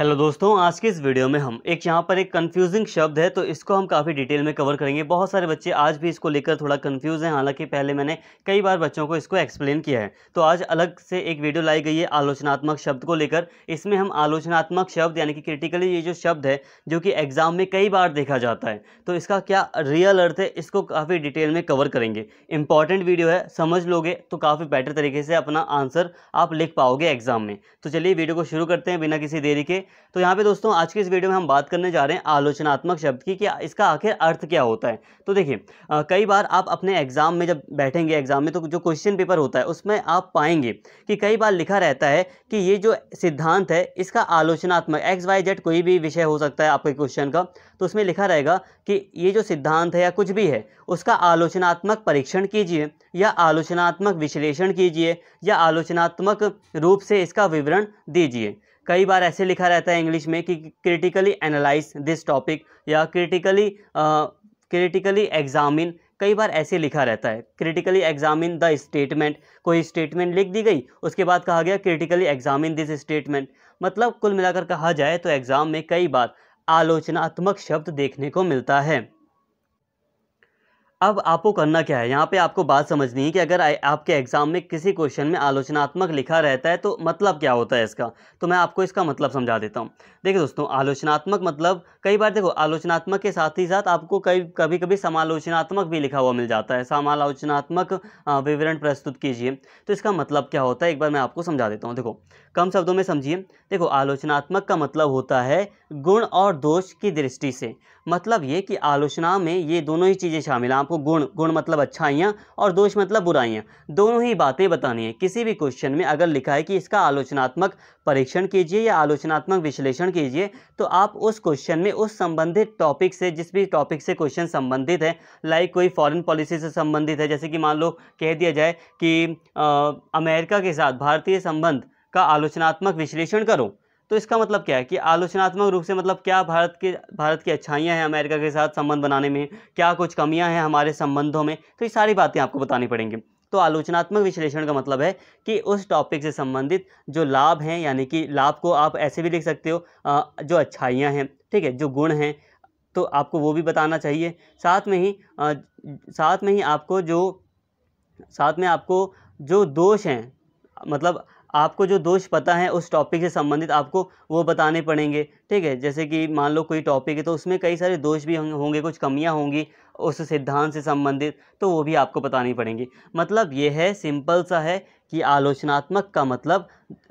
hello दोस्तों आज के इस वीडियो में हम एक यहाँ पर एक कंफ्यूजिंग शब्द है तो इसको हम काफ़ी डिटेल में कवर करेंगे बहुत सारे बच्चे आज भी इसको लेकर थोड़ा कंफ्यूज हैं हालांकि पहले मैंने कई बार बच्चों को इसको एक्सप्लेन किया है तो आज अलग से एक वीडियो लाई गई है आलोचनात्मक शब्द को लेकर इसमें हम आलोचनात्मक शब्द यानी कि क्रिटिकली ये जो शब्द है जो कि एग्ज़ाम में कई बार देखा जाता है तो इसका क्या रियल अर्थ है इसको काफ़ी डिटेल में कवर करेंगे इंपॉर्टेंट वीडियो है समझ लोगे तो काफ़ी बेटर तरीके से अपना आंसर आप लिख पाओगे एग्ज़ाम में तो चलिए वीडियो को शुरू करते हैं बिना किसी देरी के तो यहाँ पे दोस्तों आज की इस वीडियो में हम बात करने जा रहे हैं आलोचनात्मक शब्द की कि इसका आखिर अर्थ क्या होता है तो देखिए कई बार आप अपने एग्ज़ाम में जब बैठेंगे एग्ज़ाम में तो जो क्वेश्चन पेपर होता है उसमें आप पाएंगे कि कई बार लिखा रहता है कि ये जो सिद्धांत है इसका आलोचनात्मक एक्स वाई जेड कोई भी विषय हो सकता है आपके क्वेश्चन का तो उसमें लिखा रहेगा कि ये जो सिद्धांत है या कुछ भी है उसका आलोचनात्मक परीक्षण कीजिए या आलोचनात्मक विश्लेषण कीजिए या आलोचनात्मक रूप से इसका विवरण दीजिए कई बार ऐसे लिखा रहता है इंग्लिश में कि क्रिटिकली एनालाइज दिस टॉपिक या क्रिटिकली क्रिटिकली एग्जामिन कई बार ऐसे लिखा रहता है क्रिटिकली एग्जामिन द स्टेटमेंट कोई स्टेटमेंट लिख दी गई उसके बाद कहा गया क्रिटिकली एग्जामिन दिस स्टेटमेंट मतलब कुल मिलाकर कहा जाए तो एग्ज़ाम में कई बार आलोचनात्मक शब्द देखने को मिलता है अब आपको करना क्या है यहाँ पे आपको बात समझनी है कि अगर आपके एग्ज़ाम में किसी क्वेश्चन में आलोचनात्मक लिखा रहता है तो मतलब क्या होता है इसका तो मैं आपको इसका मतलब समझा देता हूँ देखिए दोस्तों आलोचनात्मक मतलब कई बार देखो आलोचनात्मक के साथ ही साथ आपको कई कभी कभी समालोचनात्मक भी लिखा हुआ मिल जाता है समालोचनात्मक विवरण प्रस्तुत कीजिए तो इसका मतलब क्या होता है एक बार मैं आपको समझा देता हूँ देखो कम शब्दों में समझिए देखो आलोचनात्मक का मतलब होता है गुण और दोष की दृष्टि से मतलब ये कि आलोचना में ये दोनों ही चीज़ें शामिल हैं आपको गुण गुण मतलब अच्छाइयाँ और दोष मतलब बुराइयाँ दोनों ही बातें बतानी है किसी भी क्वेश्चन में अगर लिखा है कि इसका आलोचनात्मक परीक्षण कीजिए या आलोचनात्मक विश्लेषण कीजिए तो आप उस क्वेश्चन में उस संबंधित टॉपिक से जिस भी टॉपिक से क्वेश्चन संबंधित है लाइक कोई फॉरेन पॉलिसी से संबंधित है जैसे कि मान लो कह दिया जाए कि अमेरिका के साथ भारतीय संबंध का आलोचनात्मक विश्लेषण करो तो इसका मतलब क्या है कि आलोचनात्मक रूप से मतलब क्या भारत के भारत की अच्छाइयाँ हैं अमेरिका के साथ संबंध बनाने में क्या कुछ कमियाँ हैं हमारे संबंधों में तो ये सारी बातें आपको बतानी पड़ेंगी तो आलोचनात्मक विश्लेषण का मतलब है कि उस टॉपिक से संबंधित जो लाभ हैं यानी कि लाभ को आप ऐसे भी लिख सकते हो जो अच्छाइयाँ हैं ठीक है जो गुण हैं तो आपको वो भी बताना चाहिए साथ में ही साथ में ही आपको जो साथ में आपको जो दोष हैं मतलब आपको जो दोष पता है उस टॉपिक से संबंधित आपको वो बताने पड़ेंगे ठीक है जैसे कि मान लो कोई टॉपिक है तो उसमें कई सारे दोष भी होंगे कुछ कमियां होंगी उस सिद्धांत से संबंधित तो वो भी आपको बतानी पड़ेंगी मतलब ये है सिंपल सा है कि आलोचनात्मक का मतलब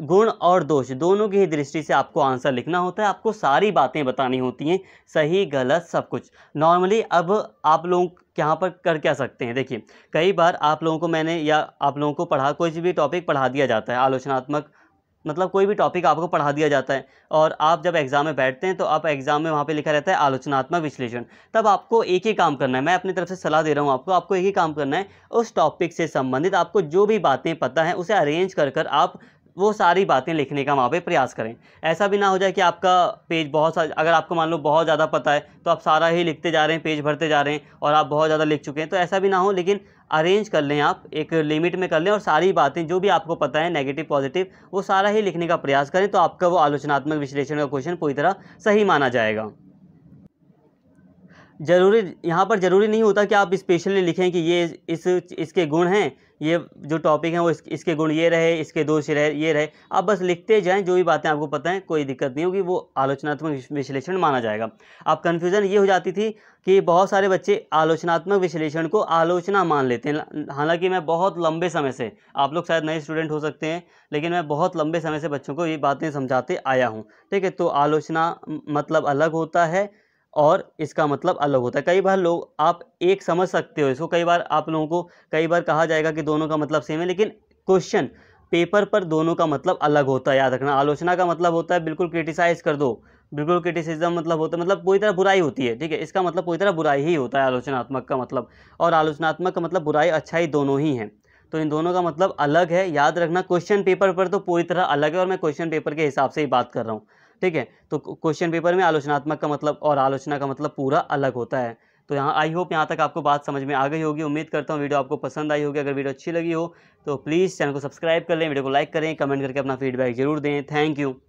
गुण और दोष दोनों की ही दृष्टि से आपको आंसर लिखना होता है आपको सारी बातें बतानी होती हैं सही गलत सब कुछ नॉर्मली अब आप लोग यहाँ पर कर क्या सकते हैं देखिए कई बार आप लोगों को मैंने या आप लोगों को पढ़ा कोई भी टॉपिक पढ़ा दिया जाता है आलोचनात्मक मतलब कोई भी टॉपिक आपको पढ़ा दिया जाता है और आप जब एग्ज़ाम में बैठते हैं तो आप एग्ज़ाम में वहाँ पे लिखा रहता है आलोचनात्मक विश्लेषण तब आपको एक ही काम करना है मैं अपनी तरफ से सलाह दे रहा हूँ आपको आपको एक ही काम करना है उस टॉपिक से संबंधित आपको जो भी बातें पता हैं उसे अरेंज कर कर आप वो सारी बातें लिखने का वहाँ पे प्रयास करें ऐसा भी ना हो जाए कि आपका पेज बहुत सारा अगर आपको मान लो बहुत ज़्यादा पता है तो आप सारा ही लिखते जा रहे हैं पेज भरते जा रहे हैं और आप बहुत ज़्यादा लिख चुके हैं तो ऐसा भी ना हो लेकिन अरेंज कर लें आप एक लिमिट में कर लें और सारी बातें जो भी आपको पता है नेगेटिव पॉजिटिव वो सारा ही लिखने का प्रयास करें तो आपका वो आलोचनात्मक विश्लेषण का क्वेश्चन पूरी तरह सही माना जाएगा ज़रूरी यहाँ पर ज़रूरी नहीं होता कि आप स्पेशली लिखें कि ये इस इसके गुण हैं ये जो टॉपिक है वो इस, इसके गुण ये रहे इसके दोष रहे ये रहे आप बस लिखते जाएँ जो भी बातें आपको पता है कोई दिक्कत नहीं होगी वो आलोचनात्मक विश्लेषण माना जाएगा अब कन्फ्यूज़न ये हो जाती थी कि बहुत सारे बच्चे आलोचनात्मक विश्लेषण को आलोचना मान लेते हैं हालांकि मैं बहुत लंबे समय से आप लोग शायद नए स्टूडेंट हो सकते हैं लेकिन मैं बहुत लंबे समय से बच्चों को ये बातें समझाते आया हूँ ठीक है तो आलोचना मतलब अलग होता है और इसका मतलब अलग होता है कई बार लोग आप एक समझ सकते हो इसको कई बार आप लोगों को कई बार कहा जाएगा कि दोनों का मतलब सेम है लेकिन क्वेश्चन पेपर पर दोनों का मतलब अलग होता है याद रखना आलोचना का मतलब होता है बिल्कुल क्रिटिसाइज़ कर दो बिल्कुल क्रिटिसिज्म मतलब होता है मतलब पूरी तरह बुराई होती है ठीक है इसका मतलब पूरी तरह बुराई ही होता है आलोचनात्मक का मतलब और आलोचनात्मक का मतलब बुराई अच्छाई दोनों ही हैं तो इन दोनों का मतलब अलग है याद रखना क्वेश्चन पेपर पर तो पूरी तरह अलग है और मैं क्वेश्चन पेपर के हिसाब से ही बात कर रहा हूँ ठीक है तो क्वेश्चन पेपर में आलोचनात्मक का मतलब और आलोचना का मतलब पूरा अलग होता है तो यहाँ आई होप यहाँ तक आपको बात समझ में आ गई होगी उम्मीद करता हूँ वीडियो आपको पसंद आई होगी अगर वीडियो अच्छी लगी हो तो प्लीज़ चैनल को सब्सक्राइब कर लें वीडियो को लाइक करें कमेंट करके अपना फीडबैक जरूर दें थैंक यू